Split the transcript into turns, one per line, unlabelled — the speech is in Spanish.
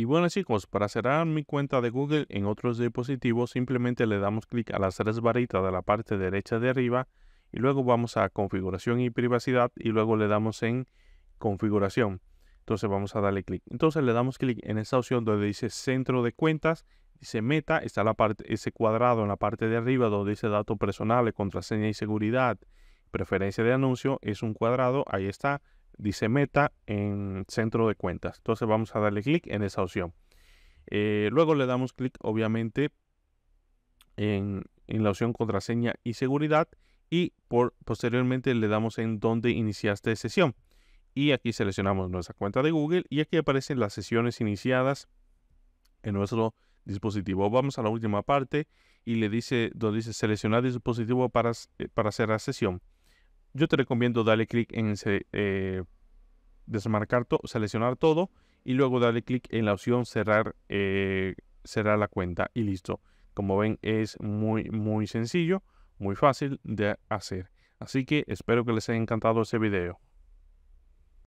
Y bueno chicos, para cerrar mi cuenta de Google en otros dispositivos simplemente le damos clic a las tres varitas de la parte derecha de arriba y luego vamos a configuración y privacidad y luego le damos en configuración. Entonces vamos a darle clic. Entonces le damos clic en esta opción donde dice centro de cuentas, dice meta, está la parte, ese cuadrado en la parte de arriba donde dice datos personales, contraseña y seguridad, preferencia de anuncio, es un cuadrado, ahí está, dice meta en centro de cuentas. Entonces vamos a darle clic en esa opción. Eh, luego le damos clic obviamente en, la opción contraseña y seguridad y por, posteriormente le damos en donde iniciaste sesión. Y aquí seleccionamos nuestra cuenta de Google y aquí aparecen las sesiones iniciadas en nuestro dispositivo. Vamos a la última parte y le dice donde dice seleccionar dispositivo para, eh, para hacer la sesión. Yo te recomiendo darle clic en eh, desmarcar todo, seleccionar todo y luego darle clic en la opción eh, cerrar, la cuenta y listo. Como ven es muy muy sencillo, muy fácil de hacer. Así que espero que les haya encantado ese video.